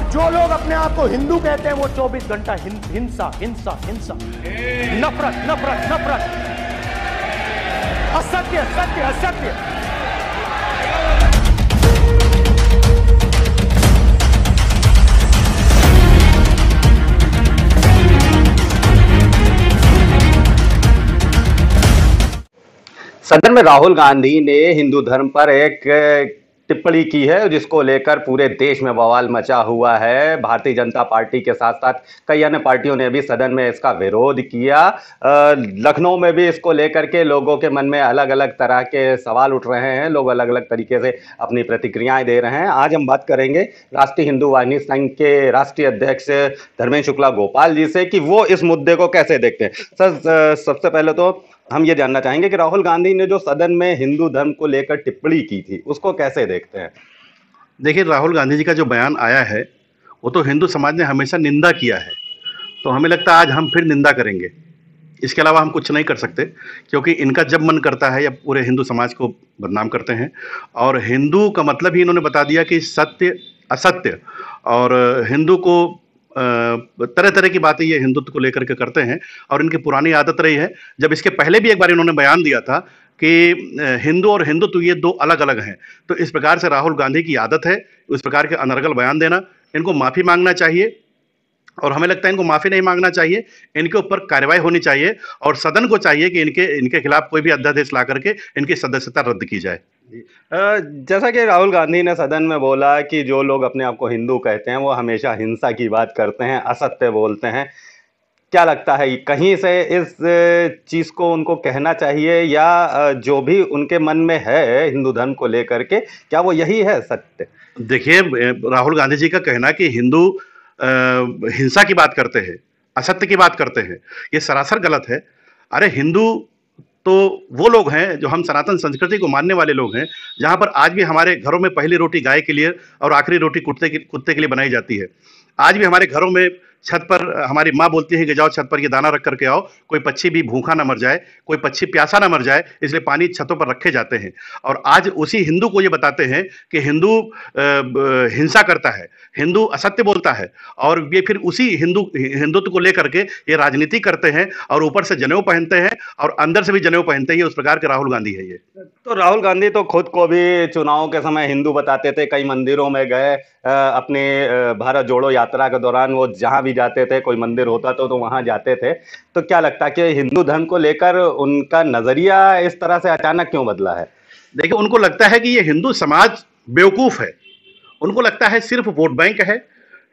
और जो लोग अपने आप को हिंदू कहते हैं वो 24 घंटा हिंसा हिंसा हिंसा नफरत नफरत नफरत असत्य सत्य असत्य सदन में राहुल गांधी ने हिंदू धर्म पर एक टिप्पणी की है जिसको लेकर पूरे देश में बवाल मचा हुआ है भारतीय जनता पार्टी के साथ साथ कई अन्य पार्टियों ने भी सदन में इसका विरोध किया लखनऊ में भी इसको लेकर के लोगों के मन में अलग अलग तरह के सवाल उठ रहे हैं लोग अलग अलग तरीके से अपनी प्रतिक्रियाएं दे रहे हैं आज हम बात करेंगे राष्ट्रीय हिंदू वाहिनी संघ के राष्ट्रीय अध्यक्ष धर्मेंद्र शुक्ला गोपाल जी से कि वो इस मुद्दे को कैसे देखते हैं सर सबसे पहले तो हम ये जानना चाहेंगे कि राहुल गांधी ने जो सदन में हिंदू धर्म को लेकर टिप्पणी की थी उसको कैसे देखते हैं देखिए राहुल गांधी जी का जो बयान आया है वो तो हिंदू समाज ने हमेशा निंदा किया है तो हमें लगता है आज हम फिर निंदा करेंगे इसके अलावा हम कुछ नहीं कर सकते क्योंकि इनका जब मन करता है या पूरे हिंदू समाज को बदनाम करते हैं और हिंदू का मतलब ही इन्होंने बता दिया कि सत्य असत्य और हिंदू को तरह तरह की बातें ये हिंदुत्व को लेकर के करते हैं और इनकी पुरानी आदत रही है जब इसके पहले भी एक बार इन्होंने बयान दिया था कि हिंदू और हिंदुत्व ये दो अलग अलग हैं तो इस प्रकार से राहुल गांधी की आदत है इस प्रकार के अनर्गल बयान देना इनको माफ़ी मांगना चाहिए और हमें लगता है इनको माफ़ी नहीं मांगना चाहिए इनके ऊपर कार्रवाई होनी चाहिए और सदन को चाहिए कि इनके इनके खिलाफ कोई भी अध्यादेश ला करके इनकी सदस्यता रद्द की जाए जैसा कि राहुल गांधी ने सदन में बोला कि जो लोग अपने आप को हिंदू कहते हैं वो हमेशा हिंसा की बात करते हैं असत्य बोलते हैं क्या लगता है कहीं से इस चीज़ को उनको कहना चाहिए या जो भी उनके मन में है हिंदू धर्म को लेकर के क्या वो यही है सत्य देखिए राहुल गांधी जी का कहना कि हिंदू हिंसा की बात करते हैं असत्य की बात करते हैं ये सरासर गलत है अरे हिंदू तो वो लोग हैं जो हम सनातन संस्कृति को मानने वाले लोग हैं जहाँ पर आज भी हमारे घरों में पहली रोटी गाय के लिए और आखिरी रोटी कुत्ते के कुत्ते के लिए बनाई जाती है आज भी हमारे घरों में छत पर हमारी माँ बोलती है कि जाओ छत पर ये दाना रख करके आओ कोई पक्षी भी भूखा ना मर जाए कोई पक्षी प्यासा ना मर जाए इसलिए पानी छतों पर रखे जाते हैं और आज उसी हिंदू को ये बताते हैं कि हिंदू हिंसा करता है हिंदू असत्य बोलता है और ये फिर उसी हिंदू हिंदुत्व को लेकर के ये राजनीति करते हैं और ऊपर से जनेऊ पहनते हैं और अंदर से भी जनेऊ पहनते हैं उस प्रकार के राहुल गांधी है ये तो राहुल गांधी तो खुद को भी चुनाव के समय हिंदू बताते थे कई मंदिरों में गए अपने भारत जोड़ो यात्रा के दौरान वो जहाँ भी भी जाते थे कोई मंदिर होता तो तो वहाँ जाते थे तो क्या लगता कि हिंदू धर्म को लेकर उनका नज़रिया इस तरह से अचानक क्यों बदला है देखिए उनको लगता है कि ये हिंदू समाज बेवकूफ़ है उनको लगता है सिर्फ वोट बैंक है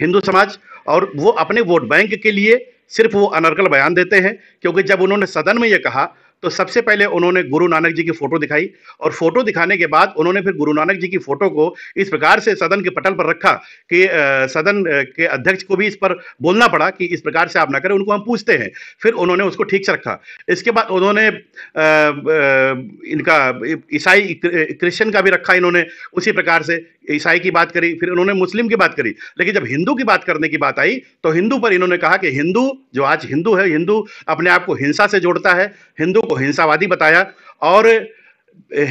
हिंदू समाज और वो अपने वोट बैंक के लिए सिर्फ वो अनर्गल बयान देते हैं क्योंकि जब उन्होंने सदन में ये कहा तो सबसे पहले उन्होंने गुरु नानक जी की फ़ोटो दिखाई और फ़ोटो दिखाने के बाद उन्होंने फिर गुरु नानक जी की फ़ोटो को इस प्रकार से सदन के पटल पर रखा कि सदन के अध्यक्ष को भी इस पर बोलना पड़ा कि इस प्रकार से आप ना करें उनको हम पूछते हैं फिर उन्होंने उसको ठीक से रखा इसके बाद उन्होंने इनका ईसाई क्रिश्चियन का भी रखा इन्होंने उसी प्रकार से ईसाई की बात करी फिर उन्होंने मुस्लिम की बात करी लेकिन जब हिंदू की बात करने की बात आई तो हिंदू पर इन्होंने कहा कि हिंदू जो आज हिंदू है हिंदू अपने आप को हिंसा से जोड़ता है हिंदू को को हिंसावादी बताया और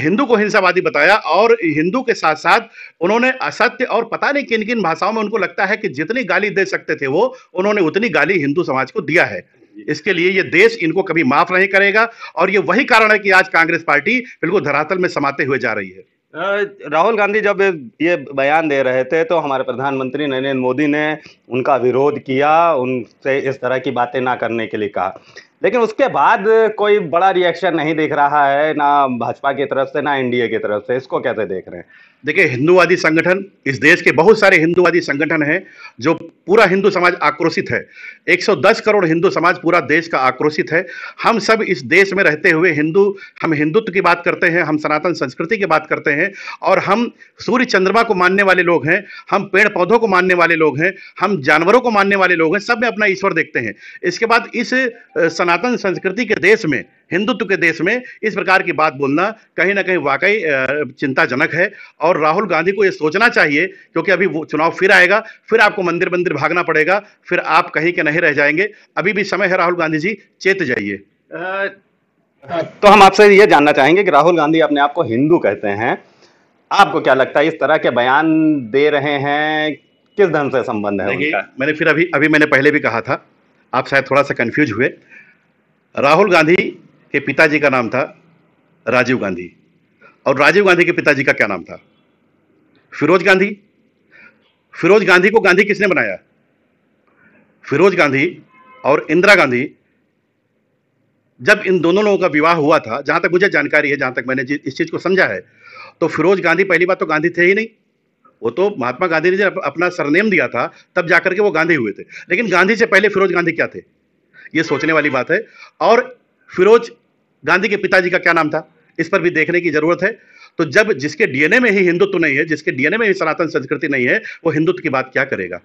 हिंदू को हिंसावादी बताया और हिंदू के साथ साथ उन्होंने असत्य और पता नहीं किन किन भाषाओं में उनको लगता है कि जितनी गाली दे सकते थे वो उन्होंने उतनी गाली हिंदू समाज को दिया है इसके लिए ये देश इनको कभी माफ नहीं करेगा और ये वही कारण है कि आज कांग्रेस पार्टी बिल्कुल धरातल में समाते हुए जा रही है राहुल गांधी जब ये बयान दे रहे थे तो हमारे प्रधानमंत्री नरेंद्र मोदी ने उनका विरोध किया उनसे इस तरह की बातें ना करने के लिए कहा लेकिन उसके बाद कोई बड़ा रिएक्शन नहीं दिख रहा है ना भाजपा की तरफ से ना एनडीए की तरफ से इसको कैसे देख रहे हैं देखिए हिंदूवादी संगठन इस देश के बहुत सारे हिंदूवादी संगठन हैं जो पूरा हिंदू समाज आक्रोशित है 110 करोड़ हिंदू समाज पूरा देश का आक्रोशित है हम सब इस देश में रहते हुए हिंदू हम हिंदुत्व की बात करते हैं हम सनातन संस्कृति की बात करते हैं और हम सूर्य चंद्रमा को मानने वाले लोग हैं हम पेड़ पौधों को मानने वाले लोग हैं हम जानवरों को मानने वाले लोग हैं सब में अपना ईश्वर देखते हैं इसके बाद इस सनातन संस्कृति के देश में हिंदुत्व के देश में इस प्रकार की बात बोलना कहीं ना कहीं वाकई चिंताजनक है और राहुल गांधी को ये सोचना चाहिए क्योंकि अभी वो चुनाव फिर आएगा फिर आपको मंदिर मंदिर भागना पड़ेगा फिर आप कहीं के नहीं रह जाएंगे अभी भी समय है राहुल गांधी जी चेत जाइए तो हम आपसे ये जानना चाहेंगे कि राहुल गांधी अपने आप को हिंदू कहते हैं आपको क्या लगता है इस तरह के बयान दे रहे हैं किस धर्म से संबंध है उनका? मैंने फिर अभी अभी मैंने पहले भी कहा था आप शायद थोड़ा सा कंफ्यूज हुए राहुल गांधी के पिताजी का नाम था राजीव गांधी और राजीव गांधी के पिताजी का क्या नाम था फिरोज गांधी फिरोज गांधी को गांधी किसने बनाया फिरोज गांधी और इंदिरा गांधी जब इन दोनों लोगों का विवाह हुआ था जहां तक मुझे जानकारी है जहां तक मैंने इस चीज़ को समझा है तो फिरोज गांधी पहली बार तो गांधी थे ही नहीं वो तो महात्मा गांधी ने जब अपना सरनेम दिया था तब जाकर के वो गांधी हुए थे लेकिन गांधी से पहले फिरोज गांधी क्या थे ये सोचने वाली बात है और फिरोज गांधी के पिताजी का क्या नाम था इस पर भी देखने की जरूरत है तो जब जिसके डीएनए में ही हिंदुत्व नहीं है जिसके डीएनए में ही सनातन संस्कृति नहीं है वो हिंदुत्व की बात क्या करेगा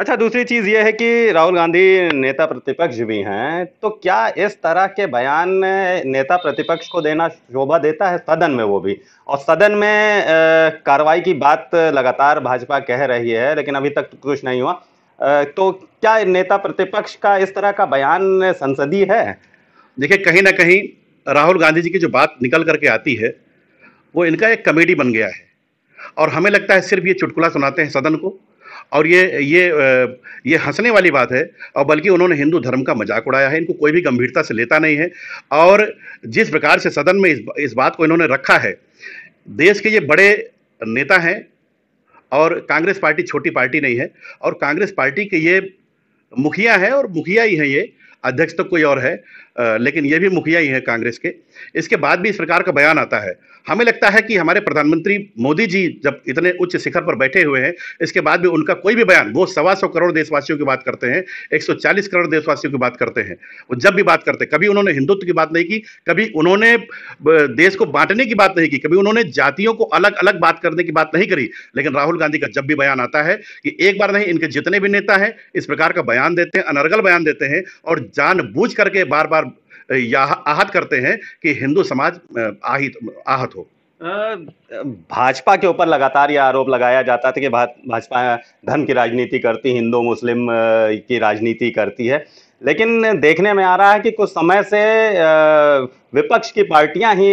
अच्छा दूसरी चीज़ ये है कि राहुल गांधी नेता प्रतिपक्ष भी हैं तो क्या इस तरह के बयान नेता प्रतिपक्ष को देना शोभा देता है सदन में वो भी और सदन में कार्रवाई की बात लगातार भाजपा कह रही है लेकिन अभी तक तो कुछ नहीं हुआ तो क्या नेता प्रतिपक्ष का इस तरह का बयान संसदीय है देखिए कहीं ना कहीं राहुल गांधी जी की जो बात निकल करके आती है वो इनका एक कमेडी बन गया है और हमें लगता है सिर्फ ये चुटकुला सुनाते हैं सदन को और ये ये ये हंसने वाली बात है और बल्कि उन्होंने हिंदू धर्म का मजाक उड़ाया है इनको कोई भी गंभीरता से लेता नहीं है और जिस प्रकार से सदन में इस इस बात को इन्होंने रखा है देश के ये बड़े नेता हैं और कांग्रेस पार्टी छोटी पार्टी नहीं है और कांग्रेस पार्टी के ये मुखिया है और मुखिया ही हैं ये अध्यक्ष तो कोई और है लेकिन ये भी मुखिया ही है कांग्रेस के इसके बाद भी इस प्रकार का बयान आता है हमें लगता है कि हमारे प्रधानमंत्री मोदी जी जब इतने उच्च शिखर पर बैठे हुए हैं इसके बाद भी उनका कोई भी बयान वो सवा सौ करोड़ देशवासियों की बात करते हैं 140 करोड़ देशवासियों की बात करते हैं वो जब भी बात करते हैं कभी उन्होंने हिंदुत्व की बात नहीं की कभी उन्होंने देश को बांटने की बात नहीं की कभी उन्होंने जातियों को अलग अलग बात करने की बात नहीं करी लेकिन राहुल गांधी का जब भी बयान आता है कि एक बार नहीं इनके जितने भी नेता हैं इस प्रकार का बयान देते हैं अनर्गल बयान देते हैं और जानबूझ करके बार बार आहत करते हैं कि हिंदू समाज आहित आहत हो भाजपा के ऊपर लगातार यह आरोप लगाया जाता था कि भाजपा धर्म की राजनीति करती हिंदू मुस्लिम की राजनीति करती है लेकिन देखने में आ रहा है कि कुछ समय से विपक्ष की पार्टियां ही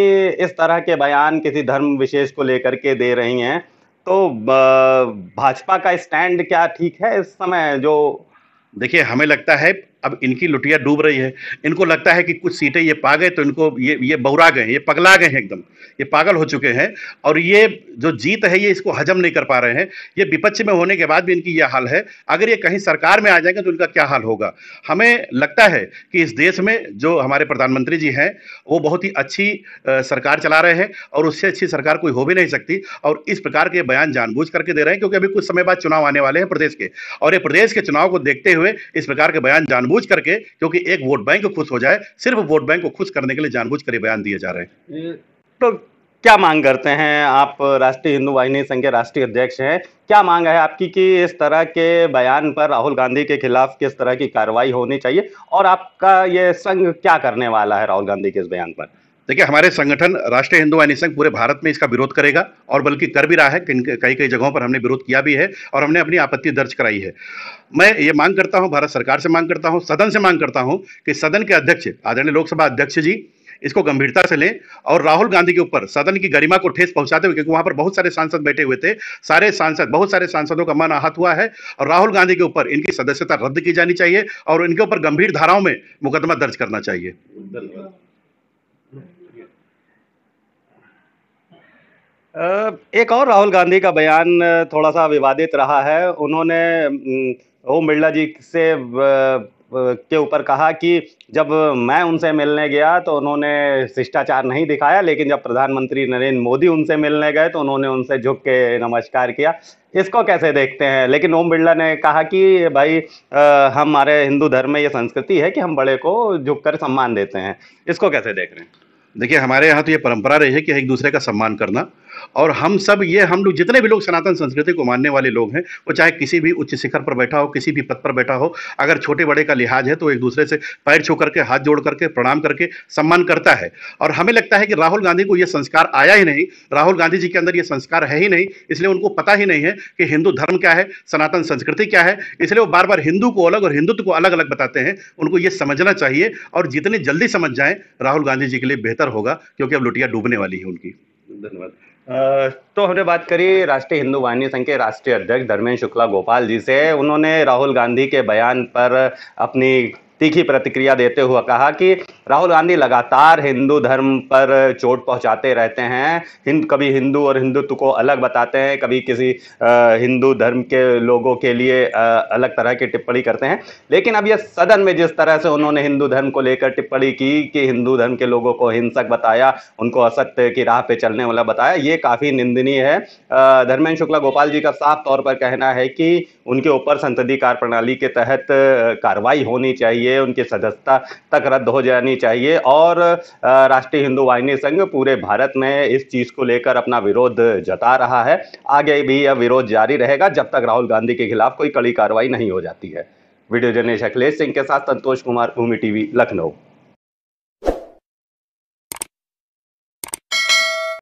इस तरह के बयान किसी धर्म विशेष को लेकर के दे रही हैं तो भाजपा का स्टैंड क्या ठीक है इस समय जो देखिए हमें लगता है अब इनकी लुटिया डूब रही है इनको लगता है कि कुछ सीटें ये पा गए तो इनको ये ये बहुरा गए ये पगला गए हैं एकदम ये पागल हो चुके हैं और ये जो जीत है ये इसको हजम नहीं कर पा रहे हैं ये विपक्ष में होने के बाद भी इनकी यह हाल है अगर ये कहीं सरकार में आ जाएंगे तो इनका क्या हाल होगा हमें लगता है कि इस देश में जो हमारे प्रधानमंत्री जी हैं वो बहुत ही अच्छी सरकार चला रहे हैं और उससे अच्छी सरकार कोई हो भी नहीं सकती और इस प्रकार के बयान जानबूझ करके दे रहे हैं क्योंकि अभी कुछ समय बाद चुनाव आने वाले हैं प्रदेश के और ये प्रदेश के चुनाव को देखते हुए इस प्रकार के बयान जानबूझ जानबूझ करके क्योंकि एक वोट बैंक खुश हो जाए सिर्फ वोट बैंक को खुश करने के लिए जानबूझ कर बयान दिए जा रहे हैं तो क्या मांग करते हैं आप राष्ट्रीय हिंदू वाहिनी संघ के राष्ट्रीय अध्यक्ष हैं क्या मांग है आपकी कि इस तरह के बयान पर राहुल गांधी के खिलाफ किस तरह की कार्रवाई होनी चाहिए और आपका ये संघ क्या करने वाला है राहुल गांधी के इस बयान पर देखिए हमारे संगठन राष्ट्रीय हिंदू वाहिनी संघ पूरे भारत में इसका विरोध करेगा और बल्कि कर भी रहा है कई कई जगहों पर हमने विरोध किया भी है और हमने अपनी आपत्ति दर्ज कराई है मैं ये मांग करता हूँ भारत सरकार से मांग करता हूँ सदन से मांग करता हूँ कि सदन के अध्यक्ष आदरणीय लोकसभा अध्यक्ष जी इसको गंभीरता से लें और राहुल गांधी के ऊपर सदन की गरिमा को ठेस पहुंचाते हुए क्योंकि वहां पर बहुत सारे सांसद बैठे हुए थे सारे सांसद बहुत सारे सांसदों का मन आहत हुआ है और राहुल गांधी के ऊपर इनकी सदस्यता रद्द की जानी चाहिए और इनके ऊपर गंभीर धाराओं में मुकदमा दर्ज करना चाहिए धन्यवाद एक और राहुल गांधी का बयान थोड़ा सा विवादित रहा है उन्होंने ओम बिरला जी से के ऊपर कहा कि जब मैं उनसे मिलने गया तो उन्होंने शिष्टाचार नहीं दिखाया लेकिन जब प्रधानमंत्री नरेंद्र मोदी उनसे मिलने गए तो उन्होंने उनसे झुक के नमस्कार किया इसको कैसे देखते हैं लेकिन ओम बिरला ने कहा कि भाई हमारे हिंदू धर्म में ये संस्कृति है कि हम बड़े को झुक कर सम्मान देते हैं इसको कैसे देख रहे हैं देखिए हमारे यहाँ तो ये परंपरा रही है कि एक दूसरे का सम्मान करना और हम सब ये हम लोग जितने भी लोग सनातन संस्कृति को मानने वाले लोग हैं वो चाहे किसी भी उच्च शिखर पर बैठा हो किसी भी पद पर बैठा हो अगर छोटे बड़े का लिहाज है तो एक दूसरे से पैर छू करके हाथ जोड़ करके प्रणाम करके सम्मान करता है और हमें लगता है कि राहुल गांधी को यह संस्कार आया ही नहीं राहुल गांधी जी के अंदर ये संस्कार है ही नहीं इसलिए उनको पता ही नहीं है कि हिंदू धर्म क्या है सनातन संस्कृति क्या है इसलिए वो बार बार हिंदू को अलग और हिंदुत्व को अलग अलग बताते हैं उनको ये समझना चाहिए और जितने जल्दी समझ जाए राहुल गांधी जी के लिए बेहतर होगा क्योंकि अब लुटिया डूबने वाली है उनकी धन्यवाद तो हमने बात करी राष्ट्रीय हिंदू वाहिनी संघ के राष्ट्रीय अध्यक्ष धर्मेंद्र शुक्ला गोपाल जी से उन्होंने राहुल गांधी के बयान पर अपनी तीखी प्रतिक्रिया देते हुए कहा कि राहुल गांधी लगातार हिंदू धर्म पर चोट पहुंचाते रहते हैं हिंद कभी हिंदू और हिंदुत्व को अलग बताते हैं कभी किसी हिंदू धर्म के लोगों के लिए अलग तरह की टिप्पणी करते हैं लेकिन अब यह सदन में जिस तरह से उन्होंने हिंदू धर्म को लेकर टिप्पणी की कि हिंदू धर्म के लोगों को हिंसक बताया उनको असत्य की राह पे चलने वाला बताया ये काफ़ी निंदनीय है धर्मेंद्र शुक्ला गोपाल जी का साफ तौर पर कहना है कि उनके ऊपर संसदीय कार्य प्रणाली के तहत कार्रवाई होनी चाहिए चाहिए उनकी सदस्यता तक रद्द हो जानी चाहिए और राष्ट्रीय हिंदू वाहिनी संघ पूरे भारत में इस चीज़ को लेकर अपना विरोध जता रहा है आगे भी यह विरोध जारी रहेगा जब तक राहुल गांधी के खिलाफ कोई कड़ी कार्रवाई नहीं हो जाती है वीडियो जर्नलिस्ट अखिलेश सिंह के साथ संतोष कुमार भूमि टीवी लखनऊ